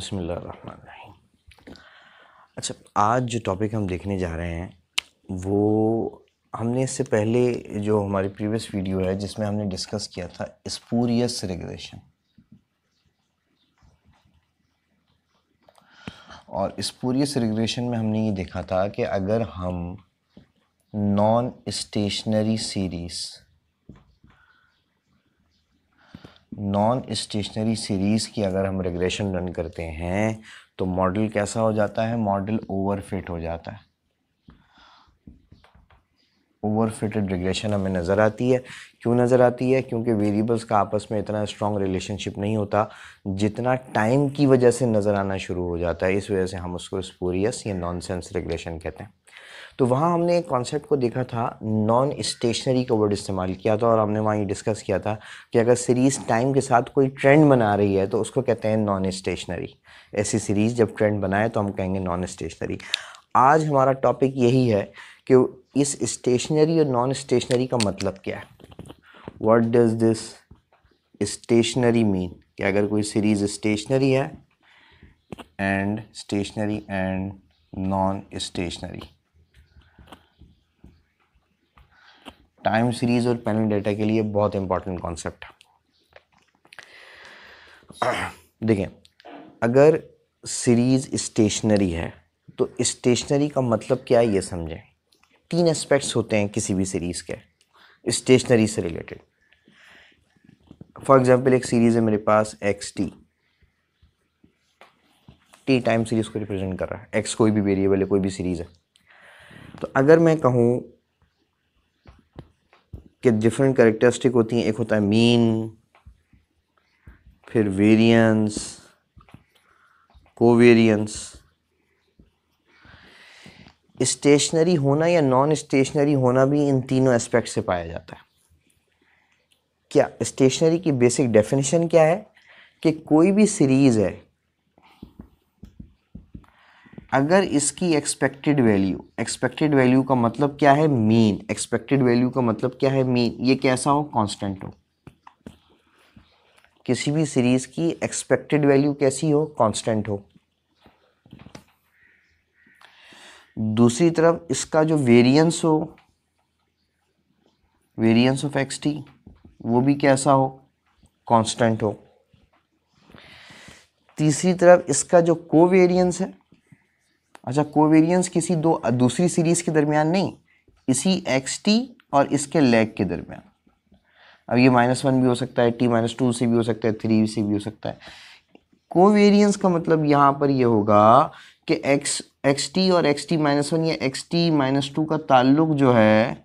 बसमिल्ल अच्छा आज जो टॉपिक हम देखने जा रहे हैं वो हमने इससे पहले जो हमारी प्रीवियस वीडियो है जिसमें हमने डिस्कस किया था स्पूरियस रेगुलेशन और स्पूरियस रेगुलेशन में हमने ये देखा था कि अगर हम non stationary series non stationary series की अगर हम रेग्रेशन रन करते हैं तो मॉडल कैसा हो जाता है मॉडल ओवरफिट हो जाता है ओवर फिटेड रिग्रेशन हमें नज़र आती है क्यों नज़र आती है क्योंकि वेरिएबल्स का आपस में इतना स्ट्रॉन्ग रिलेशनशिप नहीं होता जितना टाइम की वजह से नज़र आना शुरू हो जाता है इस वजह से हम उसको स्पोरियस या नॉन सेंस रिग्रेशन कहते हैं तो वहाँ हमने एक कॉन्सेप्ट को देखा था नॉन स्टेशनरी का वर्ड इस्तेमाल किया था और हमने वहाँ ये डिस्कस किया था कि अगर सीरीज़ टाइम के साथ कोई ट्रेंड बना रही है तो उसको कहते हैं नॉन स्टेशनरी ऐसी सीरीज़ जब ट्रेंड बनाए तो हम कहेंगे नॉन स्टेशनरी आज हमारा टॉपिक यही है कि इस स्टेशनरी और नॉन स्टेशनरी का मतलब क्या है what does this stationary mean कि अगर कोई सीरीज़ स्टेशनरी है and stationary and non stationary time series और पैनल डेटा के लिए बहुत इंपॉर्टेंट कॉन्सेप्ट है देखें अगर सीरीज स्टेशनरी है तो स्टेशनरी का मतलब क्या है ये समझें तीन एस्पेक्ट्स होते हैं किसी भी सीरीज़ के स्टेशनरी से रिलेटेड फॉर एग्ज़ाम्पल एक सीरीज़ है मेरे पास X T T time series को रिप्रेजेंट कर रहा है एक्स कोई भी वेरिएबल है कोई भी सीरीज़ है तो अगर मैं कहूँ कि डिफरेंट करेक्टरिस्टिक होती हैं एक होता है मीन फिर वेरियंस कोवेरियंस स्टेशनरी होना या नॉन स्टेशनरी होना भी इन तीनों एस्पेक्ट से पाया जाता है क्या स्टेशनरी की बेसिक डेफिनेशन क्या है कि कोई भी सीरीज़ है अगर इसकी एक्सपेक्टेड वैल्यू एक्सपेक्टेड वैल्यू का मतलब क्या है मीन एक्सपेक्टेड वैल्यू का मतलब क्या है मीन ये कैसा हो कांस्टेंट हो किसी भी सीरीज़ की एक्सपेक्टेड वैल्यू कैसी हो कांस्टेंट हो दूसरी तरफ इसका जो वेरियंस हो वेरियंस ऑफ एक्स टी वो भी कैसा हो कांस्टेंट हो तीसरी तरफ इसका जो कोवेरियंस है अच्छा कोवेरियंस किसी दो दूसरी सीरीज़ के दरमियान नहीं इसी एक्स टी और इसके लेग के दरमियान अब ये माइनस वन भी हो सकता है टी माइनस टू से भी हो सकता है थ्री से भी हो सकता है कोवेरियंस का मतलब यहाँ पर ये होगा कि एक्स एक्स टी और एक्स टी माइनस वन या एक्स टी माइनस टू का ताल्लुक जो है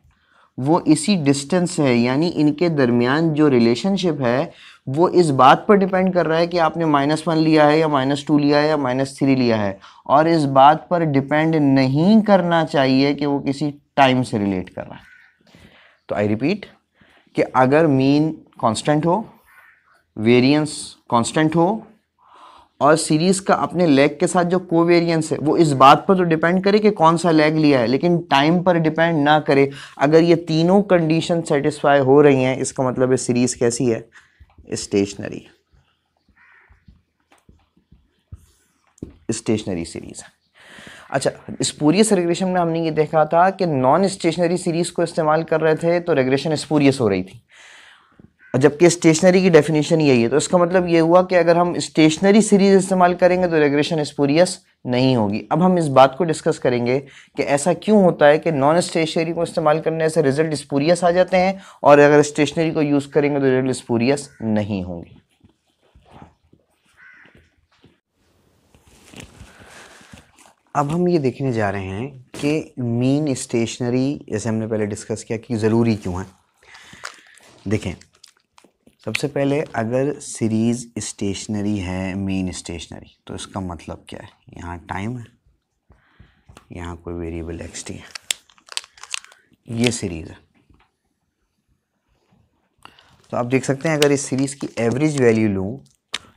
वो इसी डिस्टेंस है यानी इनके दरमियान जो रिलेशनशिप है वो इस बात पर डिपेंड कर रहा है कि आपने माइनस वन लिया है या माइनस टू लिया है या माइनस थ्री लिया है और इस बात पर डिपेंड नहीं करना चाहिए कि वो किसी टाइम से रिलेट कर रहा है तो आई रिपीट कि अगर मीन कांस्टेंट हो वेरिएंस कांस्टेंट हो और सीरीज़ का अपने लेग के साथ जो कोवेरियंस है वो इस बात पर तो डिपेंड करे कि कौन सा लेग लिया है लेकिन टाइम पर डिपेंड ना करे अगर ये तीनों कंडीशन सेटिस्फाई हो रही हैं इसका मतलब ये सीरीज़ कैसी है स्टेशनरी स्टेशनरी सीरीज़ अच्छा इस स्पूरियस रेग्रेशन में हमने ये देखा था कि नॉन स्टेशनरी सीरीज़ को इस्तेमाल कर रहे थे तो रेग्रेशन स्पूरियस हो रही थी और जबकि स्टेशनरी की डेफिनेशन यही है तो इसका मतलब ये हुआ कि अगर हम स्टेशनरी सीरीज इस्तेमाल करेंगे तो रेग्रेशन स्पोरियस नहीं होगी अब हम इस बात को डिस्कस करेंगे कि ऐसा क्यों होता है कि नॉन स्टेशनरी को इस्तेमाल करने से रिजल्ट स्पोरियस आ जाते हैं और अगर स्टेशनरी को यूज़ करेंगे तो रिजल्ट स्पोरियस नहीं होंगे अब हम ये देखने जा रहे हैं कि मीन स्टेशनरी जैसे हमने पहले डिस्कस किया कि ज़रूरी क्यों है देखें सबसे पहले अगर सीरीज़ स्टेशनरी है मेन स्टेशनरी तो इसका मतलब क्या है यहाँ टाइम है यहाँ कोई वेरिएबल एक्स टी है ये सीरीज़ है तो आप देख सकते हैं अगर इस सीरीज़ की एवरेज वैल्यू लूँ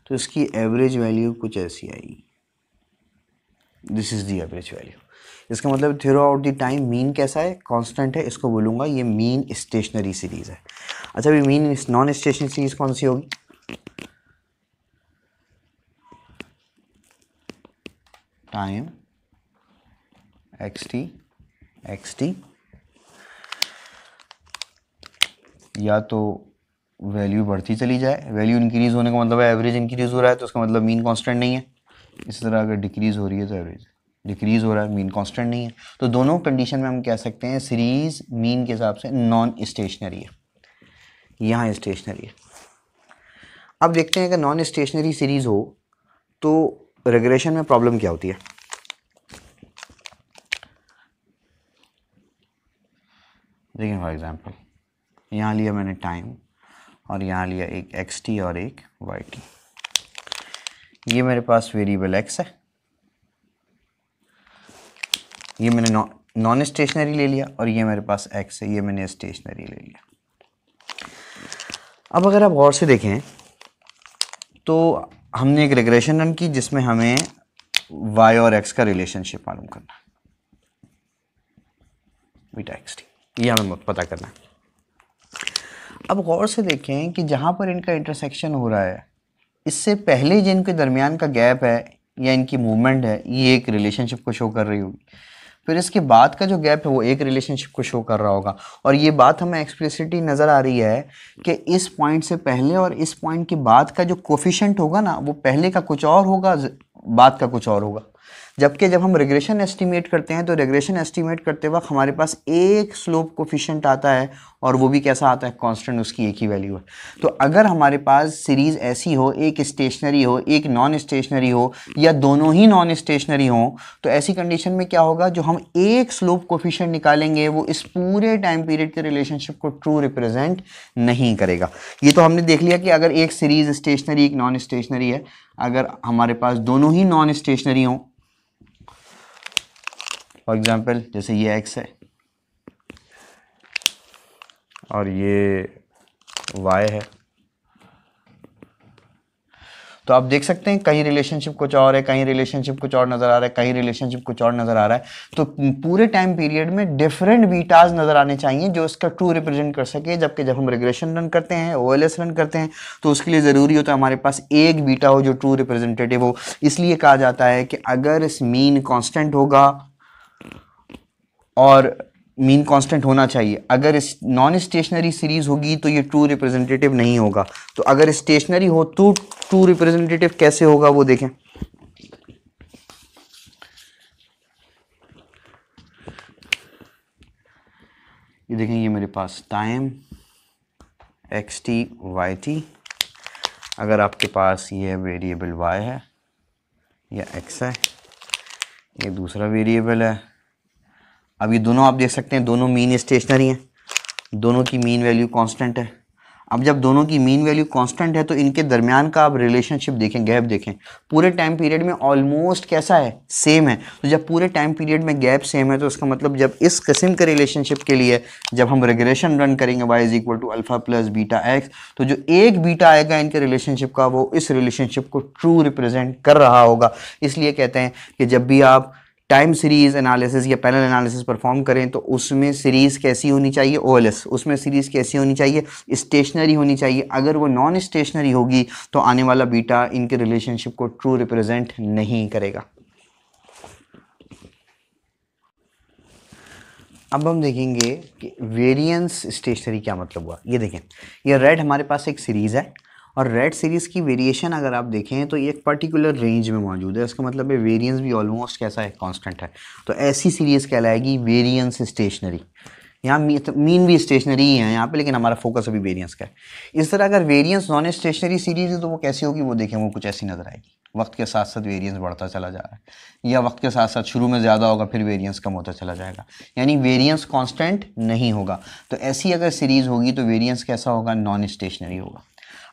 तो इसकी एवरेज वैल्यू कुछ ऐसी आएगी this is the average value इसका मतलब throughout the time mean कैसा है कांस्टेंट है इसको बोलूँगा ये मीन स्टेशनरी सीरीज़ है अच्छा अभी मीन नॉन स्टेशनरी सीरीज़ कौन सी होगी time X T X T या तो वैल्यू बढ़ती चली जाए वैल्यू इंक्रीज होने का मतलब है एवरेज इंक्रीज हो रहा है तो उसका मतलब मीन कांस्टेंट नहीं है इस तरह अगर डिक्रीज हो रही है तो एवरेज डिक्रीज़ हो रहा है मीन कांस्टेंट नहीं है तो दोनों कंडीशन में हम कह सकते हैं सीरीज़ मीन के हिसाब से नॉन स्टेशनरी है यहाँ स्टेशनरी है अब देखते हैं कि नॉन स्टेशनरी सीरीज़ हो तो रेगुलेशन में प्रॉब्लम क्या होती है देखिए फॉर एग्ज़ाम्पल यहाँ लिया मैंने टाइम और यहाँ लिया एक एक्स टी और एक वाई टी ये मेरे पास वेरिएबल एक्स है ये मैंने नॉन स्टेशनरी ले लिया और ये मेरे पास एक्स है ये मैंने स्टेशनरी ले लिया अब अगर आप गौर से देखें तो हमने एक रिग्रेशन रन की जिसमें हमें y और x का रिलेशनशिप मालूम करना बीटा एक्स टी ये हमें पता करना अब गौर से देखें कि जहाँ पर इनका इंटरसेक्शन हो रहा है इससे पहले जिनके दरमियान का गैप है या इनकी मूवमेंट है ये एक रिलेशनशिप को शो कर रही होगी फिर इसके बाद का जो गैप है वो एक रिलेशनशिप को शो कर रहा होगा और ये बात हमें एक्सप्लिसिटी नज़र आ रही है कि इस पॉइंट से पहले और इस पॉइंट के बाद का जो कोफिशेंट होगा ना वो पहले का कुछ और होगा बाद का कुछ और होगा जबकि जब हम रेग्रेशन एस्टीमेट करते हैं तो रेग्रेशन एस्टीमेट करते वक्त हमारे पास एक स्लोप कोफिशेंट आता है और वो भी कैसा आता है कांस्टेंट उसकी एक ही वैल्यू है तो अगर हमारे पास सीरीज़ ऐसी हो एक स्टेशनरी हो एक नॉन स्टेशनरी हो या दोनों ही नॉन स्टेशनरी हो तो ऐसी कंडीशन में क्या होगा जो हम एक स्लोप कोफिशेंट निकालेंगे वो इस पूरे टाइम पीरियड के रिलेशनशिप को ट्रू रिप्रेजेंट नहीं करेगा ये तो हमने देख लिया कि अगर एक सीरीज़ स्टेशनरी एक नॉन स्टेशनरी है अगर हमारे पास दोनों ही नॉन स्टेशनरी हों फॉर एग्ज़ाम्पल जैसे ये एक्स है और ये वाई है तो आप देख सकते हैं कहीं रिलेशनशिप कुछ और है कहीं रिलेशनशिप कुछ और नज़र आ रहा है कहीं रिलेशनशिप कुछ और नज़र आ रहा है तो पूरे टाइम पीरियड में डिफरेंट बीटाज नज़र आने चाहिए जो इसका ट्रू रिप्रेजेंट कर सके जबकि जब हम रिग्रेशन रन करते हैं ओ रन करते हैं तो उसके लिए ज़रूरी होता है हमारे पास एक बीटा हो जो ट्रू रिप्रेजेंटेटिव हो इसलिए कहा जाता है कि अगर मीन कॉन्स्टेंट होगा और मीन कांस्टेंट होना चाहिए अगर इस नॉन स्टेशनरी सीरीज़ होगी तो ये ट्रू रिप्रेजेंटेटिव नहीं होगा तो अगर स्टेशनरी हो तो ट्रू रिप्रेजेंटेटिव कैसे होगा वो देखें ये देखें ये मेरे पास time X T Y T अगर आपके पास ये वेरिएबल वाई है या एक्स है ये दूसरा वेरिएबल है अब ये दोनों आप देख सकते हैं दोनों मीन स्टेशनरी हैं दोनों की मीन वैल्यू कांस्टेंट है अब जब दोनों की मीन वैल्यू कांस्टेंट है तो इनके दरमियान का आप रिलेशनशिप देखें गैप देखें पूरे टाइम पीरियड में ऑलमोस्ट कैसा है सेम है तो जब पूरे टाइम पीरियड में गैप सेम है तो उसका मतलब जब इस किस्म के रिलेशनशिप के लिए जब हम रेगुलेशन रन करेंगे Y is equal to alpha plus beta X तो जो एक बीटा आएगा इनके रिलेशनशिप का वो इस रिलेशनशिप को ट्रू रिप्रेजेंट कर रहा होगा इसलिए कहते हैं कि जब भी आप टाइम सीरीज एनालिसिस या पैनल एनालिसिस परफॉर्म करें तो उसमें सीरीज़ कैसी होनी चाहिए ओ उसमें सीरीज़ कैसी होनी चाहिए स्टेशनरी होनी चाहिए अगर वो नॉन स्टेशनरी होगी तो आने वाला बीटा इनके रिलेशनशिप को ट्रू रिप्रेजेंट नहीं करेगा अब हम देखेंगे कि वेरिएंस स्टेशनरी क्या मतलब हुआ ये देखें ये रेड हमारे पास एक सीरीज़ है और रेड सीरीज़ की वेरिएशन अगर आप देखें तो ये एक पर्टिकुलर रेंज में मौजूद है इसका मतलब है वेरियंस भी ऑलमोस्ट कैसा है कांस्टेंट है तो ऐसी सीरीज़ कहलाएगी वेरियंस स्टेशनरी यहाँ मीन तो भी स्टेशनरी ही है यहाँ पे लेकिन हमारा फोकस अभी वेरियंस का है इस तरह अगर वेरियंस नॉन स्टेशनरी सीरीज़ है तो वो कैसी होगी वो देखें वो कुछ ऐसी नज़र आएगी वक्त के साथ साथ वेरियंस बढ़ता चला जा रहा है या वक्त के साथ साथ शुरू में ज़्यादा होगा फिर वेरियंस कम होता चला जाएगा यानी वेरियंस कॉन्स्टेंट नहीं होगा तो ऐसी अगर सीरीज़ होगी तो वेरियंस कैसा होगा नॉन स्टेशनरी होगा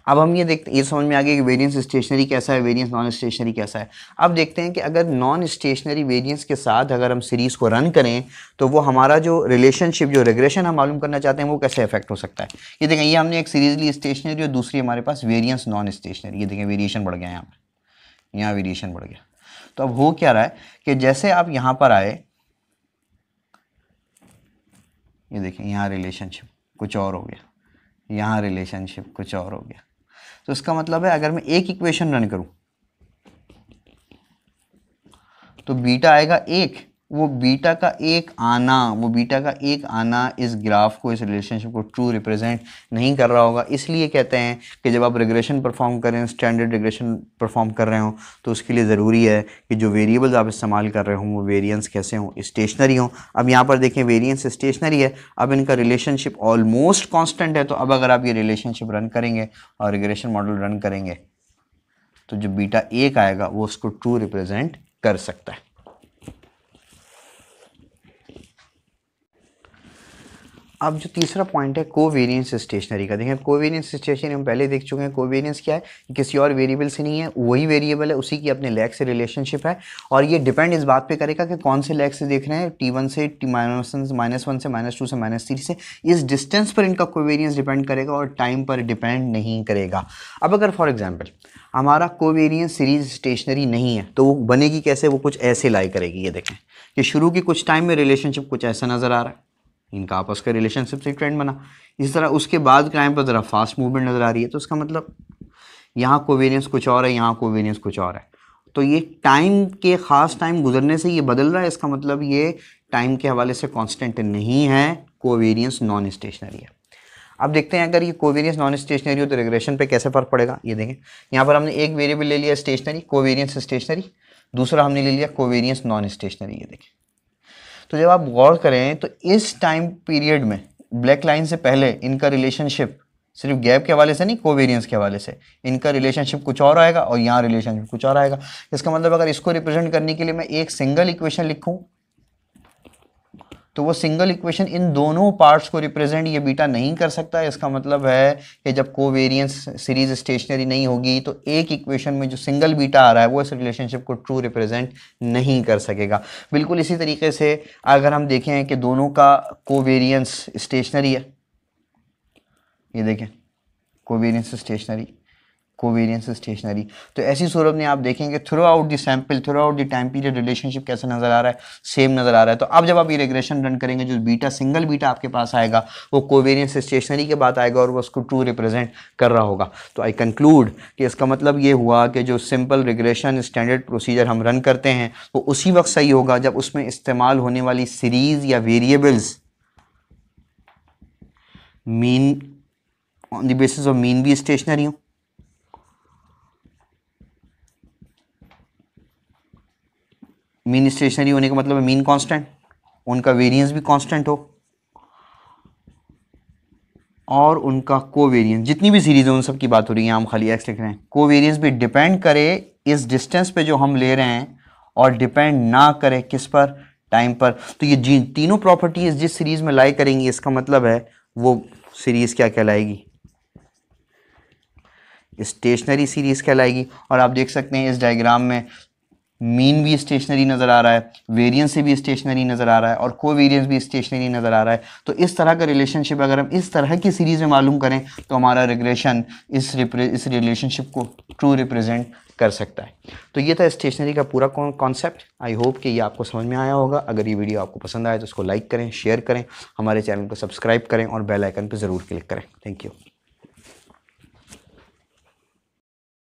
अब हम ये देखते ये समझ में आ गया कि वेरियंस स्टेशनरी कैसा है वेरियंस नॉन स्टेशनरी कैसा है अब देखते हैं कि अगर नॉन स्टेशनरी वेरियंस के साथ अगर हम सीरीज़ को रन करें तो वो हमारा जो रिलेशनशिप जो रेग्रेशन हम मालूम करना चाहते हैं वो कैसे अफेक्ट हो सकता है ये देखें ये हमने एक सीरीज ली स्टेशनरी और दूसरी हमारे पास वेरियंस नॉन स्टेशनरी ये देखें वेरिएशन बढ़ गया यहाँ पर यहाँ वेरिएशन बढ़ गया तो अब हो क्या रहा है कि जैसे आप यहाँ पर आए ये देखें यहाँ रिलेशनशिप कुछ और हो गया यहाँ रिलेशनशिप कुछ और हो गया तो इसका मतलब है अगर मैं एक इक्वेशन रन करूं तो बीटा आएगा एक वो बीटा का एक आना वो बीटा का एक आना इस ग्राफ को इस रिलेशनशिप को ट्रू रिप्रेजेंट नहीं कर रहा होगा इसलिए कहते हैं कि जब आप रिग्रेशन परफॉर्म करें स्टैंडर्ड रिग्रेशन परफॉर्म कर रहे हो तो उसके लिए ज़रूरी है कि जो वेरिएबल्स आप इस्तेमाल कर रहे हो वो वेरियंस कैसे हों स्टेशनरी हों अब यहाँ पर देखें वेरियंस स्टेशनरी है अब इनका रिलेशनशिप ऑलमोस्ट कॉन्स्टेंट है तो अब अगर आप ये रिलेशनशिप रन करेंगे और रिग्रेशन मॉडल रन करेंगे तो जो बीटा एक आएगा वो उसको ट्रू रिप्रेजेंट कर सकता है अब जो तीसरा पॉइंट है कोवेरियंस स्टेशनरी का देखें कोवेरियंस स्टेशनरी हम पहले देख चुके हैं कोवेरियंस क्या है किसी और वेरिएबल से नहीं है वही वेरिएबल है उसी की अपने लेग से रिलेशनशिप है और ये डिपेंड इस बात पे करेगा कि कौन से लेग से देख रहे हैं टी वन से टी माइनस माइनस वन से माइनस टू से माइनस थ्री से इस डिस्टेंस पर इनका कोवेरियंस डिपेंड करेगा और टाइम पर डिपेंड नहीं करेगा अब अगर फॉर एग्जाम्पल हमारा कोवेरियंस सीरीज स्टेशनरी नहीं है तो वो बनेगी कैसे वो कुछ ऐसे लाई करेगी ये देखें कि शुरू की कुछ टाइम में रिलेशनशिप कुछ ऐसा नज़र आ रहा है इनका आपस का रिलेशनशिप से ट्रेंड बना इस तरह उसके बाद क्राइम पर ज़रा फास्ट मूवमेंट नज़र आ रही है तो इसका मतलब यहाँ कोवेरियंस कुछ और है यहाँ कोवेरियंस कुछ और है तो ये टाइम के ख़ास टाइम गुजरने से ये बदल रहा है इसका मतलब ये टाइम के हवाले से कॉन्स्टेंट नहीं है कोवेरियंस नॉन स्टेशनरी है अब देखते हैं अगर ये कोवेरियंस नॉन स्टेशनरी हो तो रेग्रेशन पे कैसे फ़र्क पड़ेगा ये देखें यहाँ पर हमने एक वेरिएबल ले लिया स्टेशनरी कोवेरियंस स्टेशनरी दूसरा हमने ले लिया कोवेरियंस नॉन स्टेशनरी ये देखें तो जब आप गौर करें तो इस टाइम पीरियड में ब्लैक लाइन से पहले इनका रिलेशनशिप सिर्फ गैप के हवाले से नहीं कोवेरियंस के हवाले से इनका रिलेशनशिप कुछ और आएगा और यहाँ रिलेशनशिप कुछ और आएगा इसका मतलब अगर इसको रिप्रेजेंट करने के लिए मैं एक सिंगल इक्वेशन लिखूँ तो वो सिंगल इक्वेशन इन दोनों पार्ट्स को रिप्रेजेंट ये बीटा नहीं कर सकता इसका मतलब है कि जब कोवेरियंस सीरीज स्टेशनरी नहीं होगी तो एक इक्वेशन में जो सिंगल बीटा आ रहा है वो इस रिलेशनशिप को ट्रू रिप्रेजेंट नहीं कर सकेगा बिल्कुल इसी तरीके से अगर हम देखें कि दोनों का कोवेरियंस स्टेशनरी है ये देखें कोवेरियंस स्टेशनरी कोवेरियंस स्टेशनरी तो ऐसी सूरत में आप देखेंगे throughout the sample throughout the time period relationship कैसा नज़र आ रहा है सेम नज़र आ रहा है तो अब जब आप ये रेग्रेशन रन करेंगे जो बीटा सिंगल बीटा आपके पास आएगा वो कोवेरियंस स्टेशनरी के बाद आएगा और वो उसको ट्रू रिप्रेजेंट कर रहा होगा तो आई कंक्लूड कि इसका मतलब ये हुआ कि जो सिंपल रिग्रेशन स्टैंडर्ड प्रोसीजर हम रन करते हैं वो उसी वक्त सही होगा जब उसमें इस्तेमाल होने वाली सीरीज़ या variables mean on the basis of mean भी स्टेशनरी हूँ मीन स्टेशनरी होने का मतलब है मीन कांस्टेंट उनका वेरिएंस भी कांस्टेंट हो और उनका कोवेरिएंस जितनी भी सीरीज है उन सब की बात हो रही है हम खाली एक्स लिख रहे हैं कोवेरिएंस भी डिपेंड करे इस डिस्टेंस पे जो हम ले रहे हैं और डिपेंड ना करे किस पर टाइम पर तो ये जी तीनों प्रॉपर्टीज जिस सीरीज में लाई करेंगी इसका मतलब है वो सीरीज क्या कहलाएगी स्टेशनरी सीरीज कहलाएगी और आप देख सकते हैं इस डायग्राम में मीन भी स्टेशनरी नज़र आ रहा है वेरिएंस से भी स्टेशनरी नज़र आ रहा है और को वेरियंस भी स्टेशनरी नज़र आ रहा है तो इस तरह का रिलेशनशिप अगर हम इस तरह की सीरीज़ में मालूम करें तो हमारा रिग्रेशन इस इस रिलेशनशिप को ट्रू रिप्रेजेंट कर सकता है तो ये था स्टेशनरी का पूरा कॉन्सेप्ट आई होप कि ये आपको समझ में आया होगा अगर ये वीडियो आपको पसंद आए तो उसको लाइक करें शेयर करें हमारे चैनल को सब्सक्राइब करें और बेलाइकन पर ज़रूर क्लिक करें थैंक यू